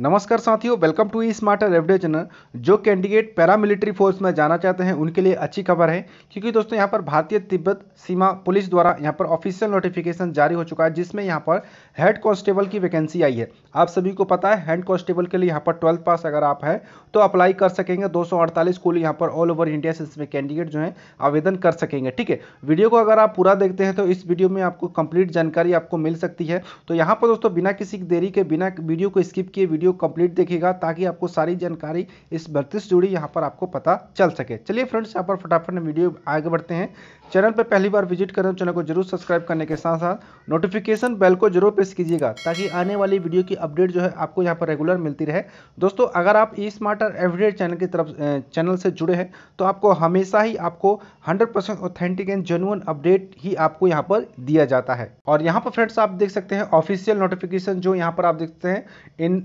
नमस्कार साथियों welcome to E smarter रेवडियो चैनल जो कैंडिडेट पैरामिलिट्री फोर्स में जाना चाहते हैं उनके लिए अच्छी खबर है क्योंकि दोस्तों यहां पर भारतीय तिब्बत सीमा पुलिस द्वारा यहां पर ऑफिशियल नोटिफिकेशन जारी हो चुका है जिसमें यहां पर हेड कांस्टेबल की वैकेंसी आई है आप सभी को पता है हेड कांस्टेबल के लिए यहाँ पर ट्वेल्थ पास अगर आप है तो अप्लाई कर सकेंगे दो सौ कुल यहाँ पर ऑल ओवर इंडिया से इसमें कैंडिडेट जो है आवेदन कर सकेंगे ठीक है वीडियो को अगर आप पूरा देखते हैं तो इस वीडियो में आपको कंप्लीट जानकारी आपको मिल सकती है तो यहाँ पर दोस्तों बिना किसी देरी के बिना वीडियो को स्किप किए वीडियो वीडियो कंप्लीट देखिएगा ताकि आपको सारी जानकारी इस भर्ती से जुड़ी यहाँ पर आपको पता चल सके चलिए फ्रेंड्स यहाँ पर फटाफट वीडियो आगे बढ़ते हैं चैनल पर पहली बार विजिट करें चैनल को जरूर सब्सक्राइब करने के साथ साथ नोटिफिकेशन बेल को जरूर प्रेस कीजिएगा ताकि आने वाली वीडियो की अपडेट जो है आपको यहाँ पर रेगुलर मिलती रहे दोस्तों अगर आप E smart everyday everyday channel की तरफ चैनल से जुड़े हैं तो आपको हमेशा ही आपको 100% percent authentic and genuine update ही आपको यहाँ पर दिया जाता है और यहाँ पर फ्रेंड्स आप देख सकते हैं ऑफिशियल नोटिफिकेशन जो यहाँ पर आप देखते हैं इन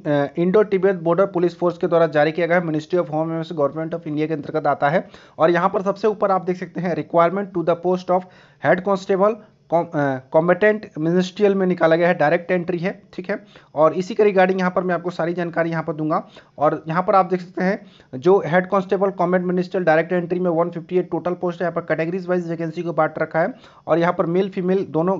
Indo Tibet border police force के द्वारा जारी किया गया है ministry of home government of India के अंतर्गत आता है और यहाँ पर सबसे ऊपर आप देख सकते हैं requirement to the the post of head constable combatant ministerial में निकाला गया है डायरेक्ट एंट्री है ठीक है और इसी के रिगार्डिंग यहाँ पर मैं आपको सारी जानकारी यहाँ पर दूंगा और यहाँ पर आप देख सकते हैं जो head constable combat ministerial direct entry में 158 टोटल पोस्ट है यहाँ पर कैटेगरीज वाइज वैकेंसी को बांट रखा है और यहाँ पर मेल फीमेल दोनों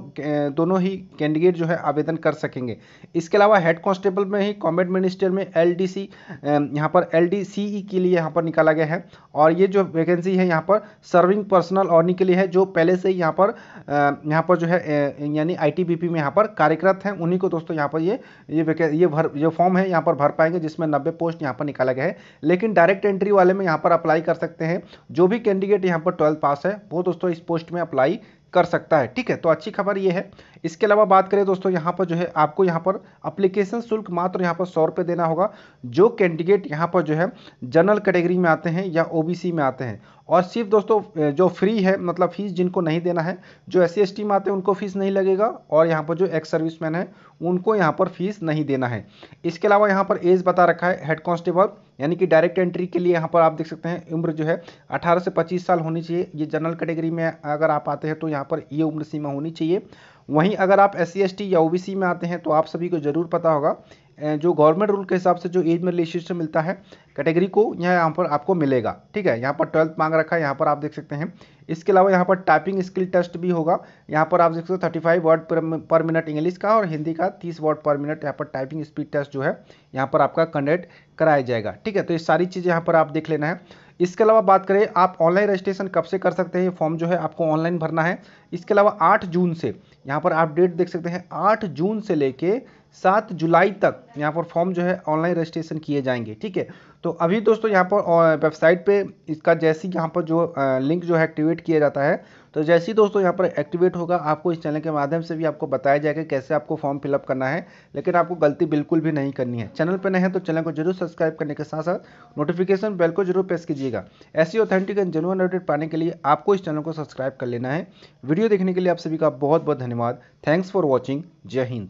दोनों ही कैंडिडेट जो है आवेदन कर सकेंगे इसके अलावा हेड कॉन्स्टेबल में ही कॉम्बेट मिनिस्ट्रियल में एल डी सी यहाँ पर एल डी सी ई के लिए यहाँ पर निकाला गया है और ये जो वैकेंसी है यहाँ पर सर्विंग पर्सनल ऑर्नी के लिए है जो पहले से ही यहाँ पर यहाँ पर जो है यानी आईटीबीपी में यहाँ पर कार्यरत हैं उन्हीं को दोस्तों यहाँ पर ये ये ये भर जो फॉर्म है यहाँ पर भर पाएंगे जिसमें नब्बे पोस्ट यहाँ पर निकाला गया है लेकिन डायरेक्ट एंट्री वाले में यहाँ पर अप्लाई कर सकते हैं जो भी कैंडिडेट यहाँ पर ट्वेल्थ पास है वो दोस्तों इस पोस्ट में अप्लाई कर सकता है ठीक है तो अच्छी खबर ये है इसके अलावा बात करें दोस्तों यहाँ पर जो है आपको यहाँ पर अप्लीकेशन शुल्क मात्र यहाँ पर सौ रुपये देना होगा जो कैंडिडेट यहाँ पर जो है जनरल कैटेगरी में आते हैं या ओबीसी में आते हैं और सिर्फ दोस्तों जो फ्री है मतलब फीस जिनको नहीं देना है जो एस सी में आते हैं उनको फीस नहीं लगेगा और यहाँ पर जो एक्स सर्विसमैन है उनको यहाँ पर फीस नहीं देना है इसके अलावा यहाँ पर एज बता रखा है हेड कांस्टेबल यानी कि डायरेक्ट एंट्री के लिए यहाँ पर आप देख सकते हैं उम्र जो है 18 से 25 साल होनी चाहिए ये जनरल कैटेगरी में अगर आप आते हैं तो यहाँ पर ये उम्र सीमा होनी चाहिए वहीं अगर आप एस सी या ओ में आते हैं तो आप सभी को ज़रूर पता होगा जो गवर्नमेंट रूल के हिसाब से जो एज में रिलेशनशिप मिलता है कैटेगरी को यहाँ यहाँ पर आपको मिलेगा ठीक है यहाँ पर ट्वेल्थ मांग रखा है यहाँ पर आप देख सकते हैं इसके अलावा यहाँ पर टाइपिंग स्किल टेस्ट भी होगा यहाँ पर आप देख सकते हो thirty five word per minute English का और हिंदी का तीस वर्ड पर मिनट यहाँ पर टाइपिंग स्पीड टेस्ट जो है यहाँ पर आपका कंडक्ट कराया जाएगा ठीक है तो ये सारी चीज़ें यहाँ पर आप देख लेना है इसके अलावा बात करें आप ऑनलाइन रजिस्ट्रेशन कब से कर सकते हैं ये फॉर्म जो है आपको ऑनलाइन भरना है इसके अलावा आठ जून से यहाँ पर आप डेट देख सकते हैं आठ जून से लेके सात जुलाई तक यहाँ पर फॉर्म जो है ऑनलाइन रजिस्ट्रेशन किए जाएंगे ठीक है तो अभी दोस्तों यहाँ पर वेबसाइट पे इसका जैसी यहाँ पर जो लिंक जो है एक्टिवेट किया जाता है तो जैसे ही दोस्तों यहाँ पर एक्टिवेट होगा आपको इस चैनल के माध्यम से भी आपको बताया जाएगा कैसे आपको फॉर्म फिलअप करना है लेकिन आपको गलती बिल्कुल भी नहीं करनी है चैनल पर नहीं है तो चैनल को जरूर सब्सक्राइब करने के साथ साथ नोटिफिकेशन बेल को जरूर प्रेस कीजिएगा ऐसी ऑथेंटिक एंड जेनुअन अपडेट पाने के लिए आपको इस चैनल को सब्सक्राइब कर लेना है वीडियो देखने के लिए आप सभी का बहुत बहुत धन्यवाद थैंक्स फॉर वॉचिंग जय हिंद